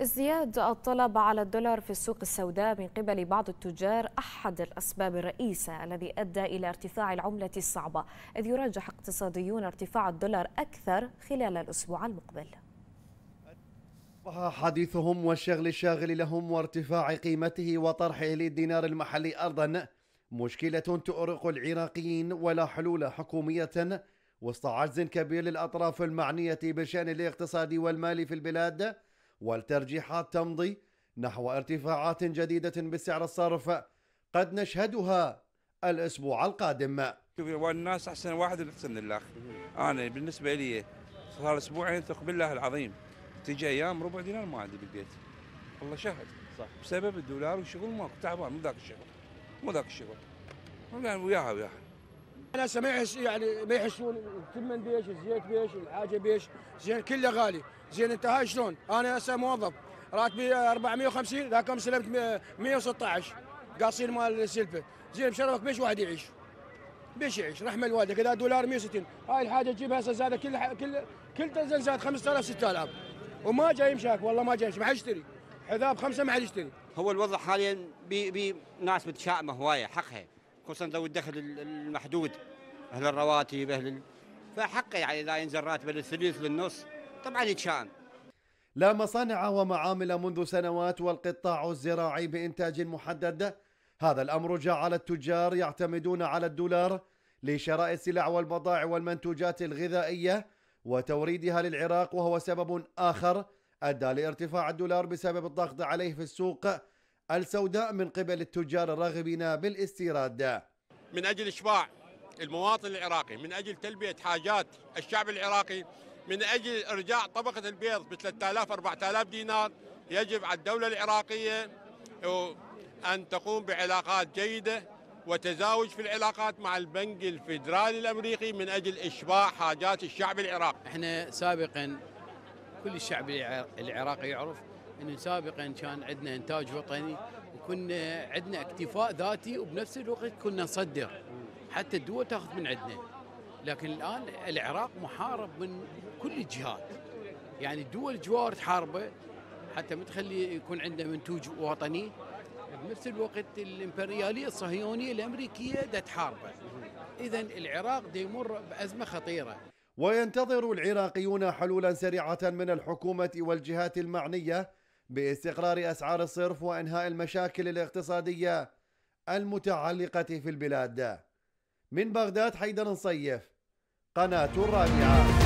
ازدياد الطلب على الدولار في السوق السوداء من قبل بعض التجار أحد الأسباب الرئيسة الذي أدى إلى ارتفاع العملة الصعبة إذ يرجح اقتصاديون ارتفاع الدولار أكثر خلال الأسبوع المقبل حديثهم والشغل الشاغل لهم وارتفاع قيمته وطرحه للدينار المحلي أرضا مشكلة تؤرق العراقيين ولا حلول حكومية وسط عجز كبير للأطراف المعنية بالشأن الاقتصادي والمالي في البلاد والترجيحات تمضي نحو ارتفاعات جديدة بسعر الصرف قد نشهدها الأسبوع القادم شوف والناس أحسن واحد أحسن لله أنا بالنسبة لي صار أسبوعين ثق بالله العظيم تجي أيام ربع دينار ما عندي بالبيت الله شهد صح بسبب الدولار والشغل ماكو تعبان مو ذاك الشغل مو ذاك الشغل وياها وياها انا ما يحس يعني ما يحسون الثمن بيش الزيت بيش الحاجه بيش زين كله غالي زين انت هاي شلون انا هسه موظف راتبي 450 ذاك يوم سلمت 116 قاصين مال السلفه زين بشرفك بيش واحد يعيش بيش يعيش رحمه الوالده كذا دولار 160 هاي الحاجه تجيبها هسه زادت كل ح... كل كل تنزل زاد 5000 6000 وما جاي يمشاك والله ما جاي ما حد يشتري حذاء بخمسه ما حد يشتري هو الوضع حاليا بناس متشائمه هوايه حقها خصوصا ذوي الدخل المحدود اهل الرواتب اهل فحقه يعني اذا ينزل راتبه للثلث للنص طبعا يتشائم لا مصانع ومعامل منذ سنوات والقطاع الزراعي بإنتاج محدد هذا الأمر جعل التجار يعتمدون على الدولار لشراء السلع والبضائع والمنتوجات الغذائية وتوريدها للعراق وهو سبب آخر أدى لارتفاع الدولار بسبب الضغط عليه في السوق السوداء من قبل التجار الراغبين بالاستيراد من أجل إشباع المواطن العراقي من أجل تلبية حاجات الشعب العراقي من أجل إرجاع طبقة البيض ب 3000 4000 دينار يجب على الدولة العراقية أن تقوم بعلاقات جيدة وتزاوج في العلاقات مع البنك الفيدرالي الامريكي من اجل اشباع حاجات الشعب العراقي. احنا سابقا كل الشعب العراقي يعرف ان سابقا كان عندنا انتاج وطني وكنا عندنا اكتفاء ذاتي وبنفس الوقت كنا نصدر حتى الدول تاخذ من عندنا لكن الان العراق محارب من كل الجهات يعني الدول الجوار تحاربه حتى ما تخلي يكون عندنا منتوج وطني بنفس الوقت الامبرياليه الصهيونيه الامريكيه دا تحاربه اذا العراق دا يمر بازمه خطيره وينتظر العراقيون حلولا سريعه من الحكومه والجهات المعنيه باستقرار اسعار الصرف وانهاء المشاكل الاقتصاديه المتعلقه في البلاد من بغداد حيدر نصيف قناه الرابعه